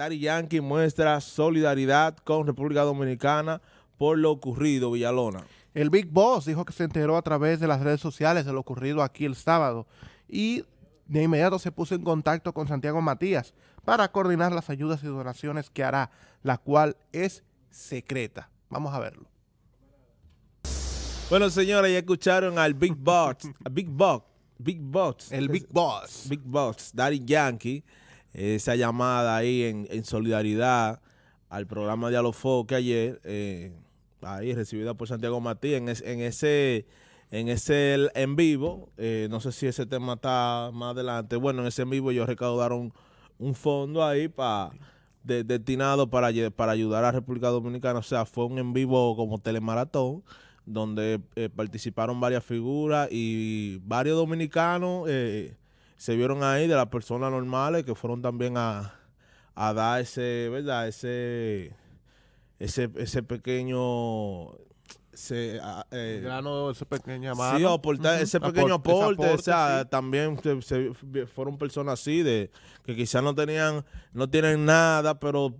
Daddy Yankee muestra solidaridad con República Dominicana por lo ocurrido, Villalona. El Big Boss dijo que se enteró a través de las redes sociales de lo ocurrido aquí el sábado y de inmediato se puso en contacto con Santiago Matías para coordinar las ayudas y donaciones que hará, la cual es secreta. Vamos a verlo. Bueno, señores, ya escucharon al Big Boss, Big Boss, Big Boss. El Big Boss. Big Boss, Daddy Yankee esa llamada ahí en, solidaridad al programa de Alofoque ayer, eh, ahí recibida por Santiago Matías en, en ese en ese en vivo, eh, no sé si ese tema está más adelante, bueno, en ese en vivo ellos recaudaron un fondo ahí para destinado para, para ayudar a República Dominicana, o sea, fue un en vivo como telemaratón donde eh, participaron varias figuras y varios dominicanos eh, se vieron ahí de las personas normales que fueron también a, dar ese, ¿verdad? Ese, ese, ese pequeño eh, ese, grano, ese pequeño ese pequeño aporte, o sea, también fueron personas así de que quizás no tenían, no tienen nada, pero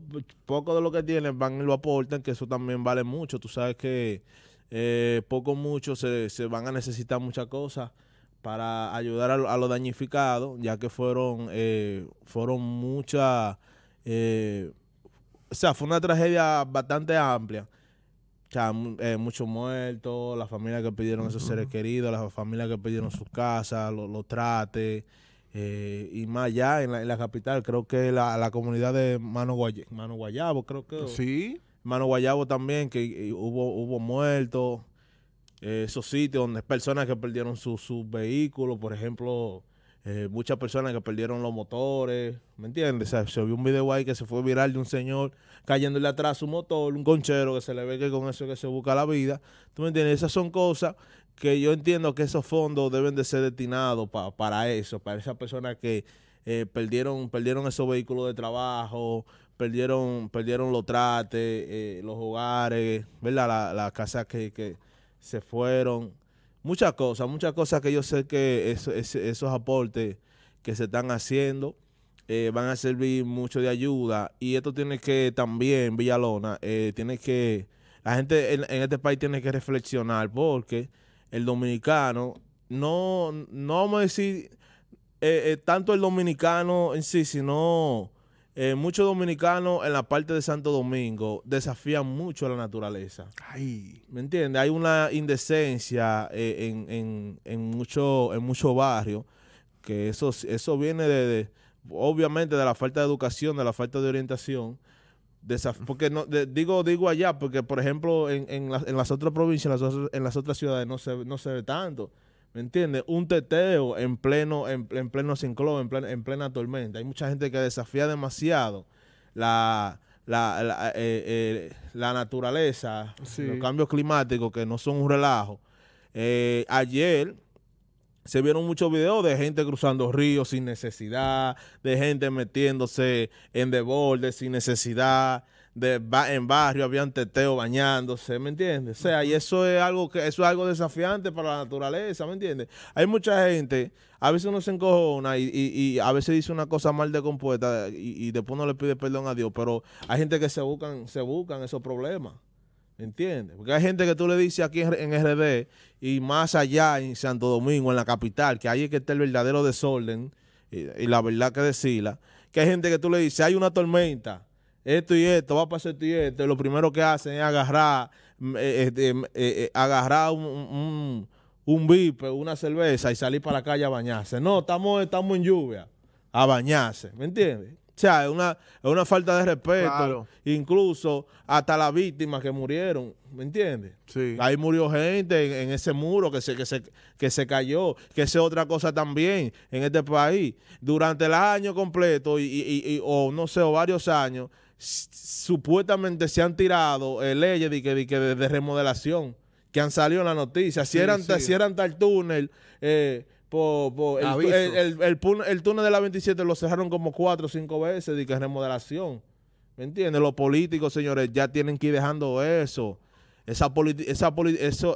poco de lo que tienen van y lo aportan, que eso también vale mucho. Tú sabes que eh, poco mucho se, se van a necesitar muchas cosas para ayudar a, los dañificados, ya que fueron, eh, fueron muchas, eh, o sea, fue una tragedia bastante amplia. O sea, eh, muchos muertos, las familias que pidieron a seres queridos, las familias que pidieron sus casas, los lo trates, y más allá en la, capital, creo que la, comunidad de Mano, Mano Guayabo, creo que... Sí. Mano Guayabo también, que hubo, hubo muertos. Eh, esos sitios donde personas que perdieron sus vehículos, por ejemplo, eh, muchas personas que perdieron los motores, ¿me entiendes? O se vio un video ahí que se fue viral de un señor cayéndole atrás su motor, un conchero que se le ve que con eso que se busca la vida, ¿tú me entiendes? Esas son cosas que yo entiendo que esos fondos deben de ser destinados para eso, para esas personas que eh, perdieron, perdieron esos vehículos de trabajo, perdieron, perdieron los trates, los hogares, ¿verdad? Las la casas que se fueron. Muchas cosas, muchas cosas que yo sé que esos aportes que se están haciendo eh, van a servir mucho de ayuda. Y esto tiene que también, Villalona, eh, tiene que, la gente en, este país tiene que reflexionar porque el dominicano, no, no vamos a decir eh, tanto el dominicano en sí, sino eh, muchos dominicanos en la parte de Santo Domingo desafían mucho a la naturaleza. ¿Me entiendes? Hay una indecencia eh, en, en muchos mucho barrios, que eso, eso viene de, obviamente, de la falta de educación, de la falta de orientación. porque no, digo digo allá, porque por ejemplo en, en, las otras provincias, en las, otras, ciudades no se, no se ve tanto. ¿Me entiendes? Un teteo en pleno, en, pleno sinclo, en, plena tormenta. Hay mucha gente que desafía demasiado la, la, eh, eh, naturaleza, los cambios climáticos que no son un relajo. Eh, ayer se vieron muchos videos de gente cruzando ríos sin necesidad, de gente metiéndose en desborde sin necesidad, de en barrio habían teteo bañándose, ¿me entiendes? O sea, y eso es algo que eso es algo desafiante para la naturaleza, ¿me entiendes? Hay mucha gente, a veces uno se encojona y, y, a veces dice una cosa mal de compuesta y, después no le pide perdón a Dios, pero hay gente que se buscan, se buscan esos problemas. ¿Entiendes? Porque hay gente que tú le dices aquí en, RD y más allá en Santo Domingo, en la capital, que ahí es que está el verdadero desorden y, la verdad que decirla, que hay gente que tú le dices, hay una tormenta, esto y esto, va a pasar esto y esto, lo primero que hacen es agarrar, mm, eh, este, mm, eh, eh, agarrar un, un, un bipe, una cerveza y salir para la calle a bañarse. No, estamos, estamos en lluvia, a bañarse, ¿me entiendes? O sea, es una, una falta de respeto, incluso hasta las víctimas que murieron, ¿me entiendes? Sí. Ahí murió gente en, ese muro que se, que, se, que se cayó, que es otra cosa también en este país. Durante el año completo, y, o no sé, o varios años, supuestamente se han tirado eh, leyes de, de, remodelación que han salido en la noticia. Si eran, tal túnel, eh, el, el, túnel de la 27 lo cerraron como cuatro o cinco veces de que remodelación. ¿Me entiendes? Los políticos, señores, ya tienen que ir dejando eso. Esa, esa,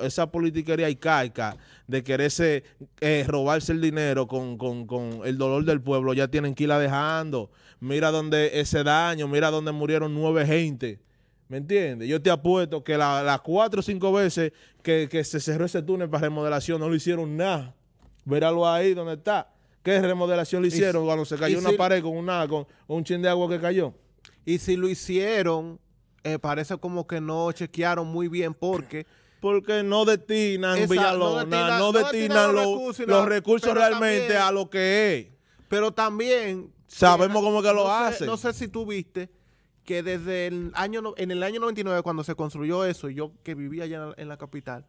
esa politiquería caica de quererse eh, robarse el dinero con, con, el dolor del pueblo, ya tienen que irla dejando. Mira dónde ese daño, mira dónde murieron nueve gente. ¿Me entiendes? Yo te apuesto que las la cuatro o cinco veces que se cerró ese túnel para remodelación no lo hicieron nada. Véralo ahí donde está. ¿Qué remodelación le hicieron cuando se cayó una pared con, una, con un chin de agua que cayó? Y si lo hicieron, eh, parece como que no chequearon muy bien porque... Porque no destinan Villalona, no destinan, los, recursos, realmente a lo que es. Pero también... Sabemos eh, cómo que lo no no sé si tú viste que desde el año... En el año 99, cuando se construyó eso, yo que vivía allá en la, en la capital,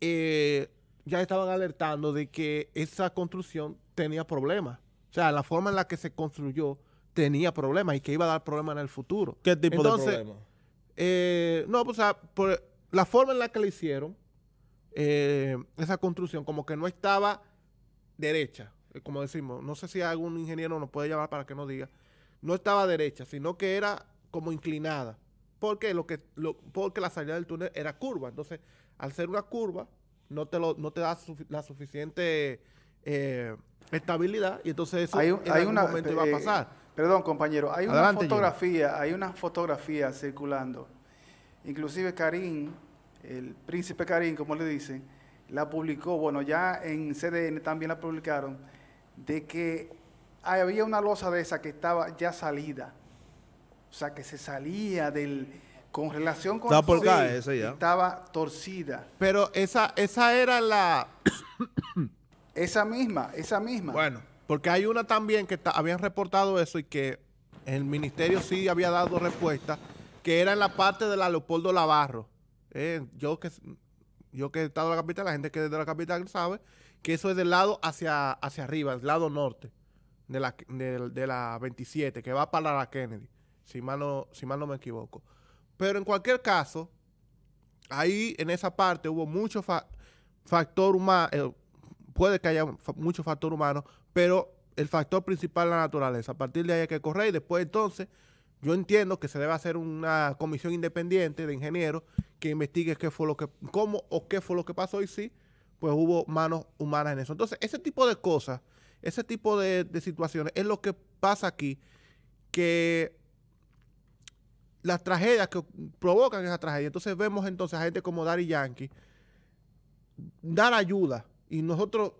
eh, ya estaban alertando de que esa construcción tenía problemas. O sea, la forma en la que se construyó tenía problemas y que iba a dar problemas en el futuro. ¿Qué tipo de problemas? Eh, no, pues o sea, la forma en la que le hicieron eh, esa construcción, como que no estaba derecha, eh, como decimos, no sé si algún ingeniero nos puede llamar para que nos diga, no estaba derecha, sino que era como inclinada. Porque, lo que, lo, porque la salida del túnel era curva. Entonces, al ser una curva, no te, lo, no te da la suficiente eh, estabilidad y entonces eso hay, un, momento a eh, pasar. Perdón, compañero, hay una fotografía, hay una fotografía circulando. Inclusive Karim, el príncipe Karim, como le dicen, la publicó, bueno, ya en CDN también la publicaron, de que había una losa de esa que estaba ya salida, o sea, que se salía del, con relación con... Estaba por Estaba torcida. Pero esa, esa era la... esa misma, esa misma. Bueno, porque hay una también que habían reportado eso y que el ministerio sí había dado respuesta, que era en la parte de la Leopoldo Lavarro. Eh, yo que yo que he estado en la capital, la gente que es de la capital sabe que eso es del lado hacia, hacia arriba, del lado norte de la, de, la 27, que va para la Kennedy, si mal si mal no me equivoco. Pero en cualquier caso, ahí en esa parte hubo mucho factor humano, eh, puede que haya mucho factor humano, pero el factor principal es la naturaleza. A partir de ahí hay que correr y después entonces yo entiendo que se debe hacer una comisión independiente de ingenieros que investigue qué fue lo que, cómo o qué fue lo que pasó y sí, pues hubo manos humanas en eso. Entonces, ese tipo de cosas, ese tipo de situaciones es lo que pasa aquí, que las tragedias que provocan esas tragedias. Entonces vemos entonces a gente como Dari Yankee dar ayuda y nosotros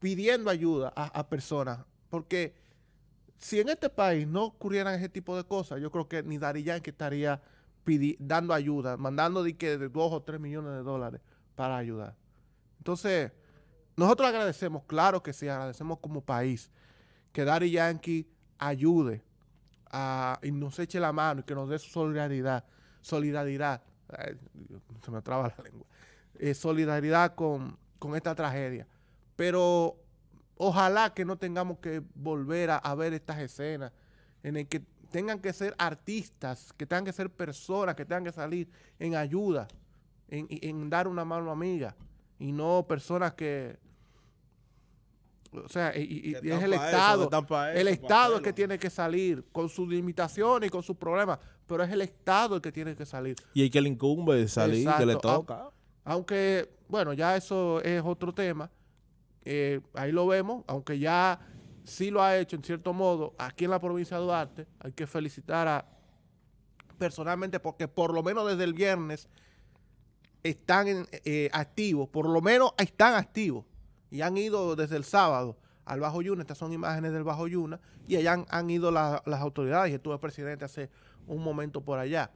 pidiendo ayuda a, personas. Porque si en este país no ocurrieran ese tipo de cosas, yo creo que ni Dari Yankee estaría dando ayuda, mandando de de dos o tres millones de dólares para ayudar. Entonces, nosotros agradecemos, claro que sí, agradecemos como país que Dari Yankee ayude y nos eche la mano y que nos dé solidaridad, solidaridad, se me traba la lengua, eh, solidaridad con, esta tragedia. Pero ojalá que no tengamos que volver a, ver estas escenas en el que tengan que ser artistas, que tengan que ser personas, que tengan que salir en ayuda, en dar una mano amiga, y no personas que o sea, y, es el Estado. el Estado es que tiene que salir con sus limitaciones y con sus problemas, pero es el Estado el que tiene que salir. Y hay que le incumbe salir, le toca. Aunque, bueno, ya eso es otro tema. Eh, ahí lo vemos, aunque ya sí lo ha hecho en cierto modo aquí en la provincia de Duarte. Hay que felicitar a personalmente porque por lo menos desde el viernes están eh, activos, por lo menos están activos y han ido desde el sábado al Bajo Yuna, estas son imágenes del Bajo Yuna, y allá han, ido las autoridades, y estuvo el presidente hace un momento por allá.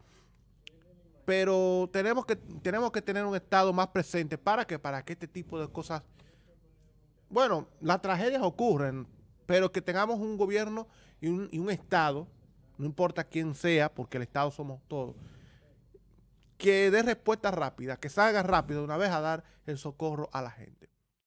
Pero tenemos que, tenemos que tener un Estado más presente para que, para que este tipo de cosas, bueno, las tragedias ocurren, pero que tengamos un gobierno y un, Estado, no importa quién sea, porque el Estado somos todos, que dé respuesta rápida, que salga rápido una vez a dar el socorro a la gente.